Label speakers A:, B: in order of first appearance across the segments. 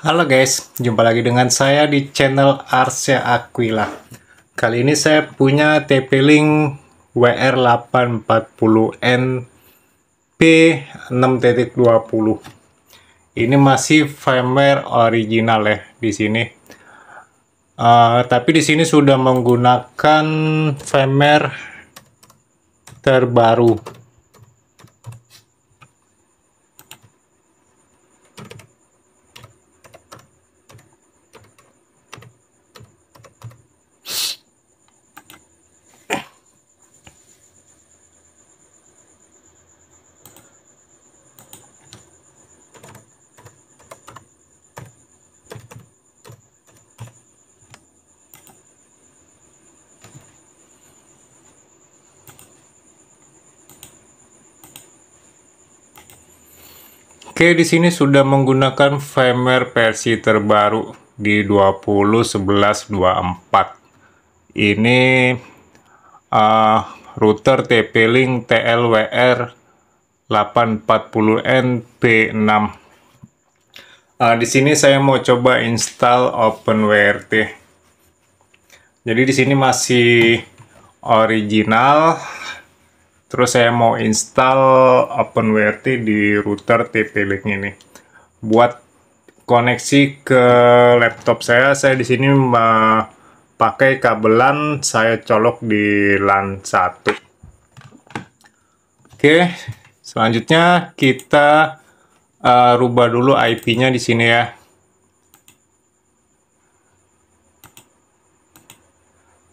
A: Halo guys, jumpa lagi dengan saya di channel Arsya Aquila. Kali ini saya punya TP-Link WR840NP6.20. n Ini masih firmware original ya di sini. Uh, tapi di sini sudah menggunakan firmware terbaru Oke, di sini sudah menggunakan firmware versi terbaru di 20.11.24. Ini uh, router TP-Link TLWR 840NP6. Uh, eh, di sini saya mau coba install OpenWRT. Jadi di sini masih original Terus saya mau install OpenWrt di router TP-Link ini. Buat koneksi ke laptop saya, saya di sini pakai kabelan saya colok di LAN 1. Oke, selanjutnya kita uh, rubah dulu IP-nya di sini ya.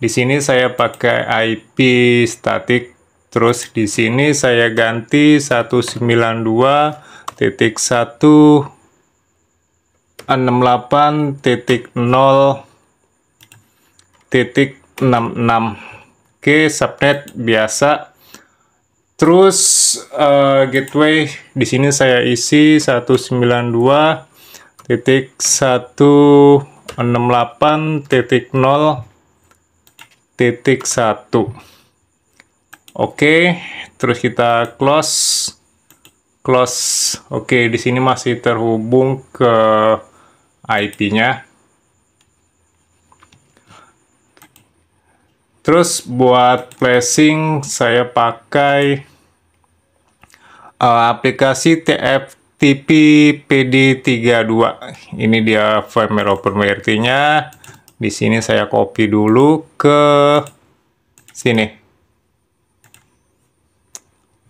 A: Di sini saya pakai IP static Terus di sini saya ganti dua titik enam delapan titik nol titik enam. oke subnet biasa terus uh, gateway di sini saya isi dua titik satu. titik nol titik satu. Oke, terus kita close close. Oke, di sini masih terhubung ke IP-nya. Terus buat flashing saya pakai uh, aplikasi TFTP PD32. Ini dia firmware OpenWrt-nya. Di sini saya copy dulu ke sini.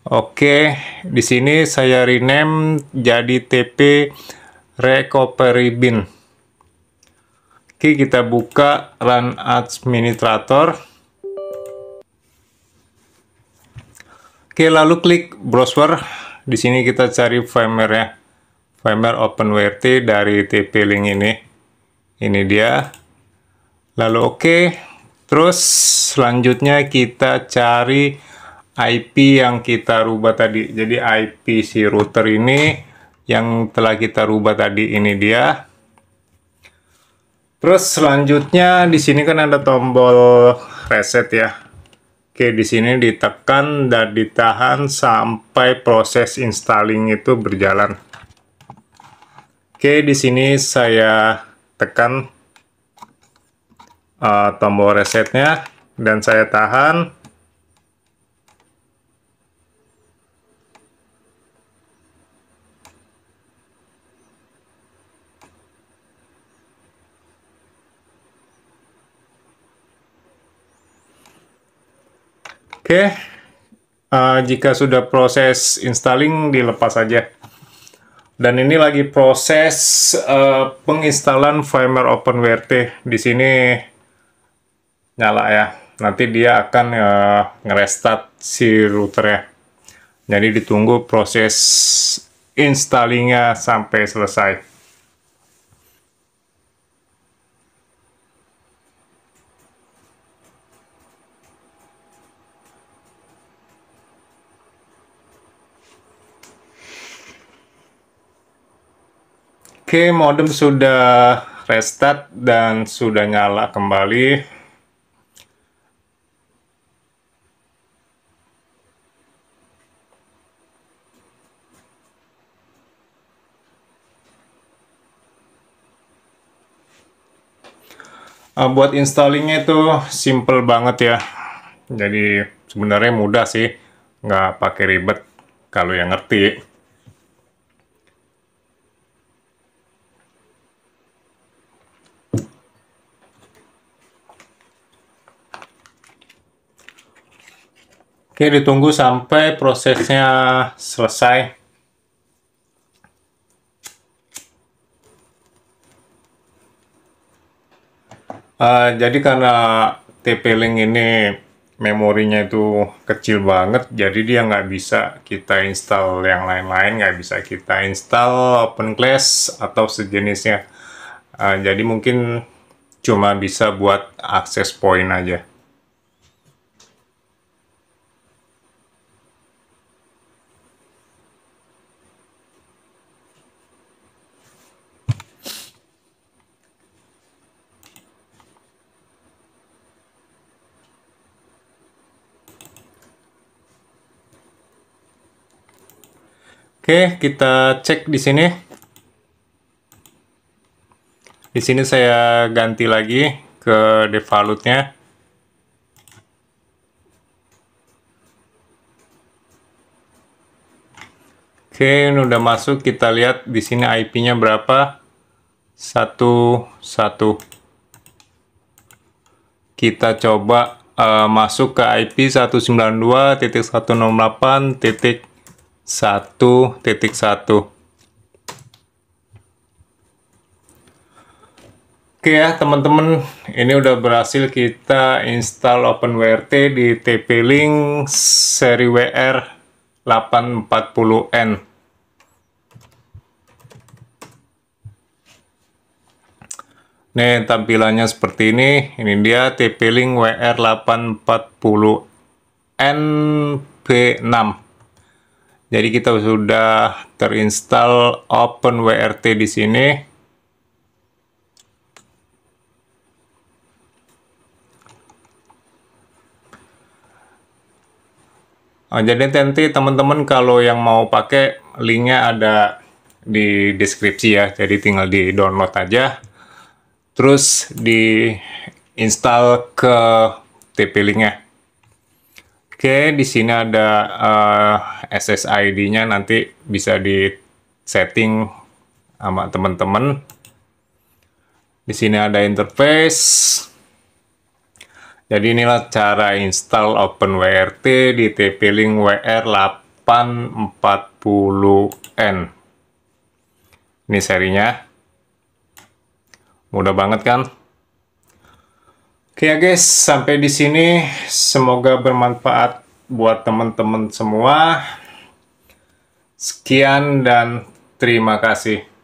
A: Oke, di sini saya rename jadi TP Recovery Bin. Oke, kita buka Run Administrator. Oke, lalu klik browser. Di sini kita cari firmware ya. Firmware OpenWrt dari TP Link ini. Ini dia. Lalu oke. Okay. Terus selanjutnya kita cari IP yang kita rubah tadi. Jadi IP si router ini yang telah kita rubah tadi ini dia. Terus selanjutnya di sini kan ada tombol reset ya. Oke, di sini ditekan dan ditahan sampai proses installing itu berjalan. Oke, di sini saya tekan uh, tombol resetnya dan saya tahan Oke, okay. uh, eh, jika sudah proses installing, dilepas saja. Dan ini lagi proses uh, penginstalan firmware OpenWrt. Di sini nyala ya. Nanti dia akan uh, ngerestart si router ya. Jadi ditunggu proses installingnya sampai selesai. Oke, modem sudah restart dan sudah nyala kembali. Uh, buat installingnya itu simple banget ya. Jadi sebenarnya mudah sih, nggak pakai ribet kalau yang ngerti. Oke, ditunggu sampai prosesnya selesai. Uh, jadi karena TP-Link ini memorinya itu kecil banget, jadi dia nggak bisa kita install yang lain-lain, nggak bisa kita install OpenClass atau sejenisnya. Uh, jadi mungkin cuma bisa buat akses point aja. Oke, kita cek di sini. Di sini saya ganti lagi ke devalutnya. Oke, ini udah masuk. Kita lihat di sini IP-nya berapa. Satu, satu. Kita coba uh, masuk ke IP 192.168.168 satu. Oke ya teman-teman, ini udah berhasil kita install OpenWrt di TP-Link seri WR 840N. Nih tampilannya seperti ini. Ini dia TP-Link WR840NB6. n jadi kita sudah terinstall OpenWRT di sini. Oh, jadi nanti teman-teman kalau yang mau pakai linknya ada di deskripsi ya. Jadi tinggal di download aja. Terus di install ke TP linknya. Oke, di sini ada uh, eh, SSID-nya nanti bisa di setting sama teman-teman. Di sini ada interface. Jadi inilah cara install OpenWRT di TP-Link WR840N. Ini serinya. Mudah banget kan? Oke ya guys, sampai di sini semoga bermanfaat buat teman-teman semua. Sekian dan terima kasih.